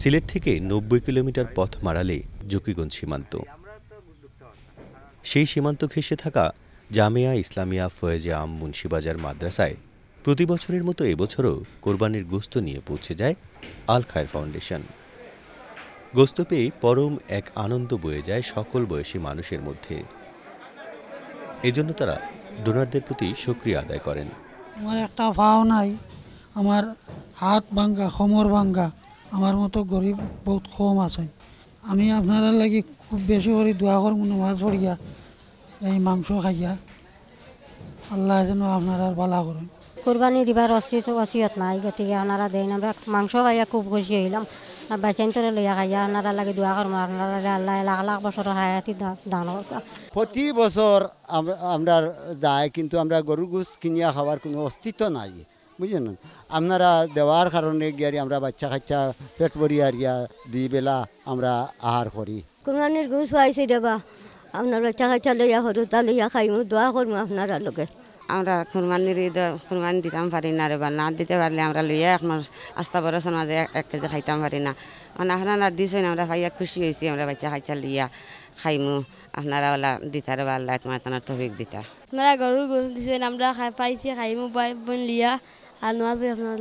সিলেট থেকে নব্বই কিলোমিটার পথ মারালে জকিগঞ্জ সীমান্ত সেই সীমান্ত ঘেঁষে থাকা জামিয়া ইসলামিয়া ফয়েজে আম মুন্সিবাজার মাদ্রাসায় প্রতি বছরের মতো এবছরও কোরবানির গোস্ত নিয়ে পৌঁছে যায় আল খায়ের ফাউন্ডেশন গোস্ত পেয়ে পরম এক আনন্দ বয়ে যায় সকল বয়সী মানুষের মধ্যে এজন্য তারা ডোনারদের প্রতি সক্রিয় আদায় করেন আমার একটা ভাও নাই আমার হাত ভাঙ্গা কোমর ভাঙ্গা আমার মতো গরিব বহুত কম আছেন আমি আপনারা লাগি খুব বেশি করে দোয়া করব নমাজ পড়িয়া এই মাংস খাইয়া আল্লাহ যেন আপনারা ভালা করেন কোরবানি দিবার অস্তিত্ব অসিয়ত নাই গতিকে আপনারা দেয় না মাংস খাইয়া খুব খুশি হইলাম আর বাচ্চান্তরে লইয়া খাইয়া আপনারা লাগে দোয়া করবো আপনারা আল্লাহ লাখ লাখ বছর হায়াতি দান প্রতি বছর আমরা যায় কিন্তু আমরা গরু গুস কিনিয়া খাওয়ার কোনো অস্তিত্ব নাই বুঝলেন আপনারা দেওয়ার কারণে গিয়ারি আমরা বাচ্চা কাচ্চা পেট ভরি আরিয়া দুই বেলা আমরা আহার করি কোরবানির গুস হয়েছে দেবা আপনার বাচ্চা কাচ্চা লইয়া সরু তা লইয়া খাইমু দোয়া করবো আপনারা লোকে আমরা কুরবানি ঈদ কুরবানি দিতাম পারি না রে বা না দিতে পারলে আমরা লইয়া এখন আস্তা বরস মাঝে এক কেজি খাইতাম পারি না মানে আপনারা দিস আমরা ভাইয়া খুশি হয়েছি আমরা বাচ্চা খাইচা লইয়া খাইমু আপনারা ওলা দিতার বা আল্লাহ তোমার তোমার তফিক দিতা আপনারা গরু গোল দিস আমরা খাই পাইছি খাইমু বাই বোন লিয়া আর নামাজ বই আপনার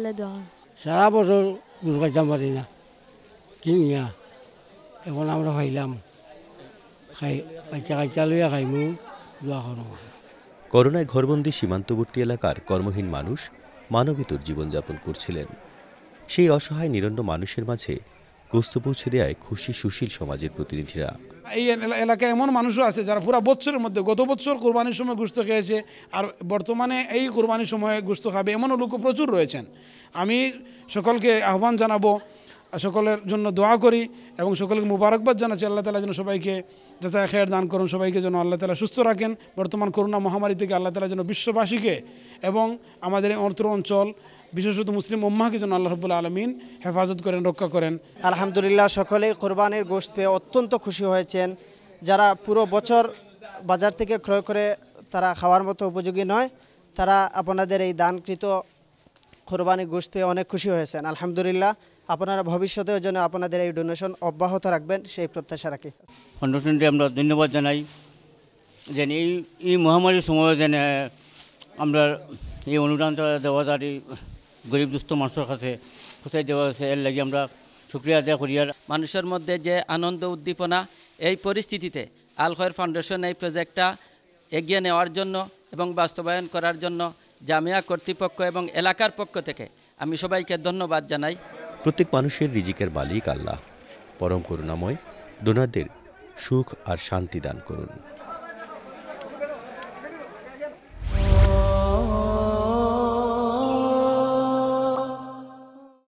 সারা বছর গোস খাইতাম পারি না কিনিয়া এখন আমরা খাইলাম খাই বাচ্চা খাইচা লইয়া খাইমু দোয়া করো করোনায় ঘরবন্দি সীমান্তবর্তী এলাকার কর্মহীন মানুষ মানবিতর জীবনযাপন করছিলেন সেই অসহায় নিরন্ন মানুষের মাঝে গোস্ত পৌঁছে দেয় খুশি সুশীল সমাজের প্রতিনিধিরা এই এলাকায় এমন মানুষও আছে যারা পুরো বছরের মধ্যে গত বছর কোরবানির সময় গুস্ত খেয়েছে আর বর্তমানে এই কোরবানির সময় গুস্ত খাবে এমনও লোক প্রচুর রয়েছেন আমি সকলকে আহ্বান জানাবো সকলের জন্য দোয়া করি এবং সকলকে মুবারকবাদ জানাচ্ছি আল্লাহ তালা যেন সবাইকে যাচাই খেয়ার দান করুন সবাইকে যেন আল্লাহ তালা সুস্থ রাখেন বর্তমান করোনা মহামারী থেকে আল্লাহ তালা যেন বিশ্ববাসীকে এবং আমাদের এই অর্থ অঞ্চল বিশেষত মুসলিম উম্মাকে যেন আল্লাহ রবুল্লা আলমিন হেফাজত করেন রক্ষা করেন আলহামদুলিল্লাহ সকলে কোরবানের গোষ্ঠ পেয়ে অত্যন্ত খুশি হয়েছেন যারা পুরো বছর বাজার থেকে ক্রয় করে তারা খাওয়ার মতো উপযোগী নয় তারা আপনাদের এই দানকৃত কোরবানি গোস্ত পেয়ে অনেক খুশি হয়েছেন আলহামদুলিল্লাহ আপনারা ভবিষ্যতেও যেন আপনাদের এই ডোনেশন অব্যাহত রাখবেন সেই প্রত্যাশা রাখি ফাউন্ডেশনটি আমরা ধন্যবাদ জানাই যেন এই এই মহামারীর সময় যেন আমরা এই অনুদানটা দেওয়া যায় গরিব দুস্থ মানুষের কাছে পৌঁছাই দেওয়া হয়েছে এর লাগে আমরা শুক্রিয়া আদায় করি আর মানুষের মধ্যে যে আনন্দ উদ্দীপনা এই পরিস্থিতিতে আলখয়ের ফাউন্ডেশন এই প্রজেক্টটা এগিয়ে নেওয়ার জন্য এবং বাস্তবায়ন করার জন্য জামিয়া কর্তৃপক্ষ এবং এলাকার পক্ষ থেকে আমি সবাইকে ধন্যবাদ জানাই প্রত্যেক মানুষের রিজিকের মালিক আল্লাহ পরম করুণাময় ডোনারদের সুখ আর শান্তি দান করুন